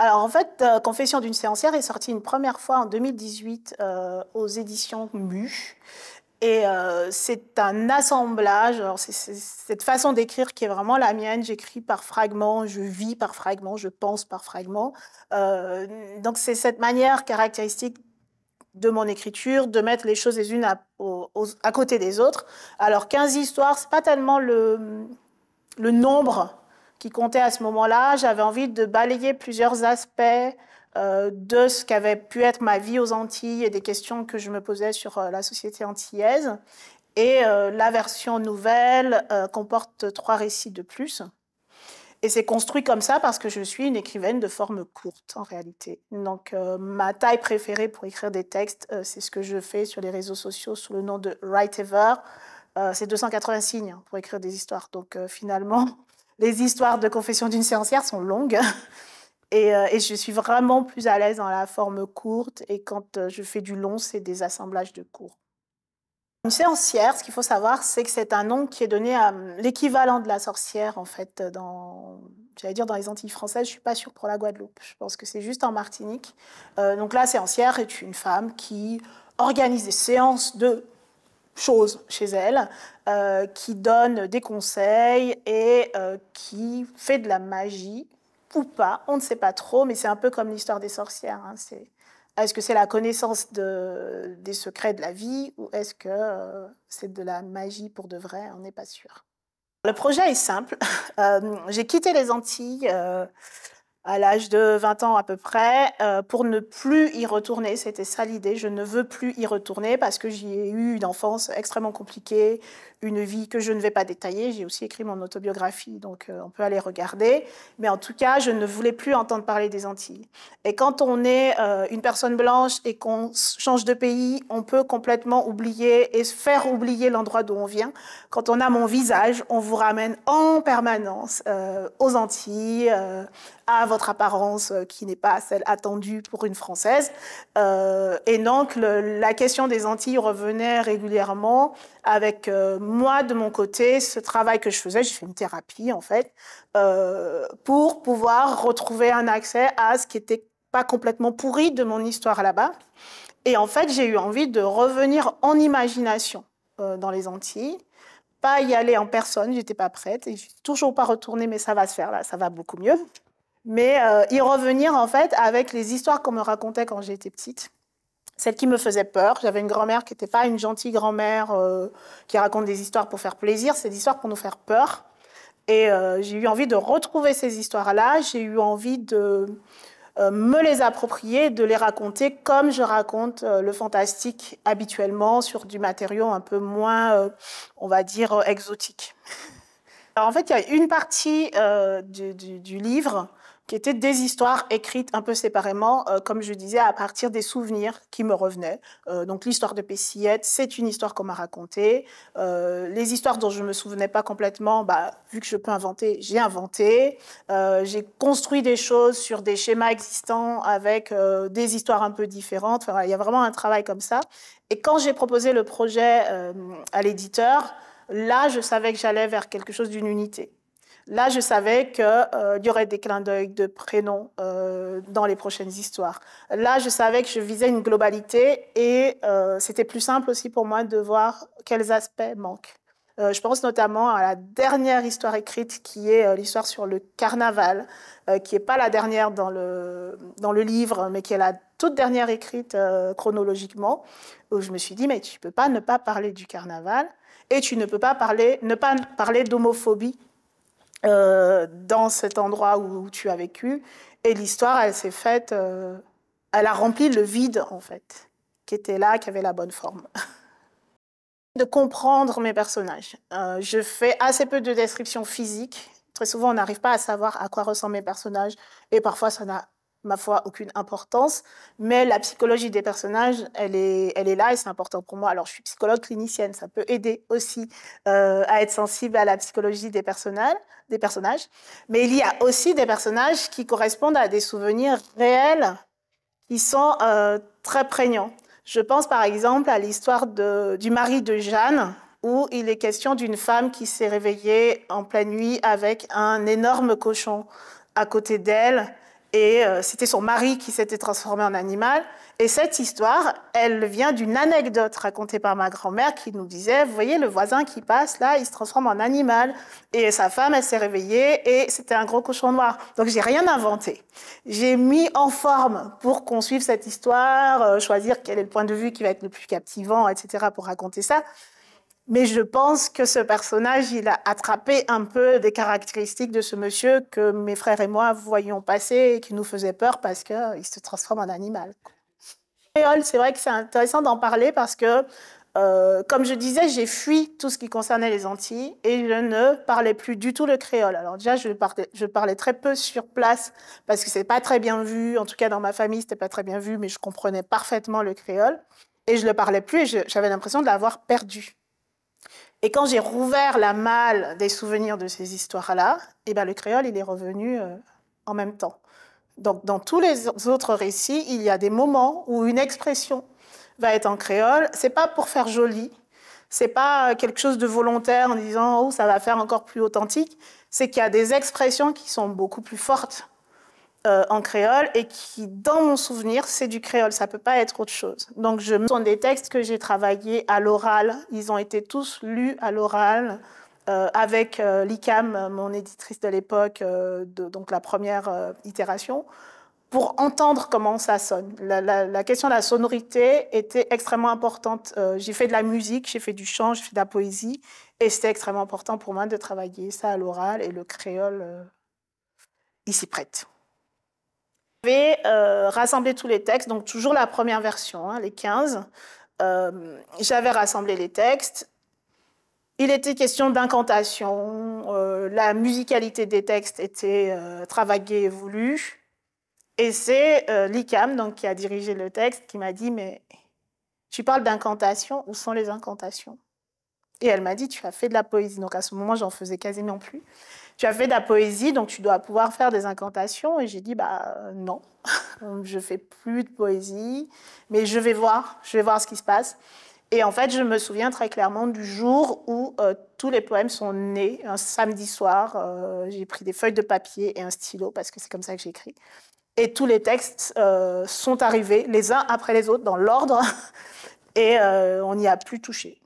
Alors en fait, euh, Confession d'une séancière est sortie une première fois en 2018 euh, aux éditions MU. Et euh, c'est un assemblage, alors c'est, cette façon d'écrire qui est vraiment la mienne. J'écris par fragments, je vis par fragments, je pense par fragments. donc c'est cette manière caractéristique de mon écriture, de mettre les choses les unes à, côté des autres. Alors 15 histoires, c'est pas tellement le, le nombre qui comptait à ce moment-là. J'avais envie de balayer plusieurs aspects euh, de ce qu'avait pu être ma vie aux Antilles et des questions que je me posais sur euh, la société antillaise. Et euh, la version nouvelle comporte trois récits de plus. Et c'est construit comme ça parce que je suis une écrivaine de forme courte en réalité. Donc ma taille préférée pour écrire des textes, c'est ce que je fais sur les réseaux sociaux sous le nom de ever c'est 280 signes hein, pour écrire des histoires. Donc finalement, les histoires de confession d'une séancière sont longues. Euh, et, je suis vraiment plus à l'aise dans la forme courte. Et quand euh, je fais du long, c'est des assemblages de cours. Une séancière, ce qu'il faut savoir, c'est que c'est un nom qui est donné à hum, l'équivalent de la sorcière, en fait, euh, dans, j'allais dire dans les Antilles françaises. Je suis pas sûre pour la Guadeloupe. Je pense que c'est juste en Martinique. donc la séancière est une femme qui organise des séances de chose chez elle, euh, qui donne des conseils et euh, qui fait de la magie ou pas. On ne sait pas trop, mais c'est un peu comme l'histoire des sorcières. Hein. C'est, est-ce que c'est la connaissance de, des secrets de la vie ou est-ce que euh, c'est de la magie pour de vrai On n'est pas sûr. Le projet est simple. J'ai quitté les Antilles à l'âge de 20 ans à peu près, euh, pour ne plus y retourner. C'était ça l'idée, je ne veux plus y retourner parce que j'y ai eu une enfance extrêmement compliquée, une vie que je ne vais pas détailler. J'ai aussi écrit mon autobiographie, donc euh, on peut aller regarder. Mais en tout cas, je ne voulais plus entendre parler des Antilles. Et quand on est euh, une personne blanche et qu'on change de pays, on peut complètement oublier et se faire oublier l'endroit d'où on vient. Quand on a mon visage, on vous ramène en permanence aux Antilles, à votre apparence euh, qui n'est pas celle attendue pour une Française. Euh, et donc, la question des Antilles revenait régulièrement avec euh, moi, de mon côté, ce travail que je faisais, j'ai fait une thérapie en fait, pour pouvoir retrouver un accès à ce qui n'était pas complètement pourri de mon histoire là-bas. Et en fait, j'ai eu envie de revenir en imagination dans les Antilles pas y aller en personne, j'étais pas prête et je suis toujours pas retourné, mais ça va se faire là, ça va beaucoup mieux mais euh, y revenir en fait avec les histoires qu'on me racontait quand j'étais petite. celles qui me faisaient peur, j'avais une grand-mère qui n'était pas une gentille grand-mère euh, qui raconte des histoires pour faire plaisir, c'est des histoires pour nous faire peur. Et euh, j'ai eu envie de retrouver ces histoires-là, j'ai eu envie de me les approprier, de les raconter comme je raconte le fantastique habituellement sur du matériau un peu moins, on va dire, exotique. Alors en fait, il y a une partie du, du, livre qui étaient des histoires écrites un peu séparément, euh, comme je disais, à partir des souvenirs qui me revenaient. Euh, donc l'histoire de Pessillette, c'est une histoire qu'on m'a racontée. Euh, les histoires dont je ne me souvenais pas complètement, bah, vu que je peux inventer, j'ai inventé. j'ai construit des choses sur des schémas existants avec des histoires un peu différentes. il y a vraiment un travail comme ça. Et quand j'ai proposé le projet à l'éditeur, là, je savais que j'allais vers quelque chose d'une unité. Là, je savais qu'il euh, y aurait des clins d'œil de prénoms euh, dans les prochaines histoires. Là, je savais que je visais une globalité et euh, c'était plus simple aussi pour moi de voir quels aspects manquent. je pense notamment à la dernière histoire écrite qui est l'histoire sur le carnaval, qui n'est pas la dernière dans le, livre, mais qui est la toute dernière écrite chronologiquement, où je me suis dit, mais tu ne peux pas ne pas parler du carnaval et tu ne peux pas parler, ne pas parler d'homophobie euh, dans cet endroit où, tu as vécu. Et l'histoire, elle s'est faite, euh, elle a rempli le vide, en fait, qui était là, qui avait la bonne forme. de comprendre mes personnages. Euh, je fais assez peu de descriptions physiques. Très souvent, on n'arrive pas à savoir à quoi ressemblent mes personnages. Et parfois, ça n'a ma foi, aucune importance, mais la psychologie des personnages, elle est, elle est là et c'est important pour moi. Alors, je suis psychologue clinicienne, ça peut aider aussi euh, à être sensible à la psychologie des, personnages, des personnages, mais il y a aussi des personnages qui correspondent à des souvenirs réels qui sont euh, très prégnants. Je pense par exemple à l'histoire du mari de Jeanne, où il est question d'une femme qui s'est réveillée en pleine nuit avec un énorme cochon à côté d'elle et euh, c'était son mari qui s'était transformé en animal. Et cette histoire, elle vient d'une anecdote racontée par ma grand-mère qui nous disait, vous voyez le voisin qui passe là, il se transforme en animal. Et sa femme, elle s'est réveillée et c'était un gros cochon noir. Donc j'ai rien inventé. J'ai mis en forme pour qu'on suive cette histoire, euh, choisir quel est le point de vue qui va être le plus captivant, etc. pour raconter ça. Mais je pense que ce personnage, il a attrapé un peu des caractéristiques de ce monsieur que mes frères et moi voyions passer et qui nous faisait peur parce qu'il euh, se transforme en animal. Créole, C'est vrai que c'est intéressant d'en parler parce que, euh, comme je disais, j'ai fui tout ce qui concernait les Antilles et je ne parlais plus du tout le créole. Alors déjà, je parlais, je parlais très peu sur place parce que c'est pas très bien vu. En tout cas, dans ma famille, c'était pas très bien vu, mais je comprenais parfaitement le créole et je le parlais plus et j'avais l'impression de l'avoir perdu. Et quand j'ai rouvert la malle des souvenirs de ces histoires-là, eh ben, le créole, il est revenu euh, en même temps. Donc, dans tous les autres récits, il y a des moments où une expression va être en créole. C'est pas pour faire joli, c'est pas euh, quelque chose de volontaire en disant oh, ça va faire encore plus authentique. C'est qu'il y a des expressions qui sont beaucoup plus fortes euh, en créole et qui, dans mon souvenir, c'est du créole, ça ne peut pas être autre chose. Donc, je me sont des textes que j'ai travaillés à l'oral, ils ont été tous lus à l'oral. Euh, avec euh, l'ICAM, mon éditrice de l'époque, donc la première itération, pour entendre comment ça sonne. La, question de la sonorité était extrêmement importante. j'ai fait de la musique, j'ai fait du chant, j'ai fait de la poésie, et c'était extrêmement important pour moi de travailler ça à l'oral et le créole ici prête. J'avais euh, rassemblé tous les textes, donc toujours la première version, hein, les 15. Euh, j'avais rassemblé les textes. Il était question d'incantation, euh, la musicalité des textes était travaillée et voulue. Et c'est l'ICAM donc, qui a dirigé le texte qui m'a dit, mais tu parles d'incantation, où sont les incantations Et elle m'a dit, tu as fait de la poésie. Donc à ce moment, j'en faisais quasiment plus tu as fait de la poésie, donc tu dois pouvoir faire des incantations. Et j'ai dit, bah euh, non, je fais plus de poésie, mais je vais voir, je vais voir ce qui se passe. Et en fait, je me souviens très clairement du jour où euh, tous les poèmes sont nés, un samedi soir. Euh, j'ai pris des feuilles de papier et un stylo, parce que c'est comme ça que j'écris. Et tous les textes sont arrivés les uns après les autres dans l'ordre, et on n'y a plus touché.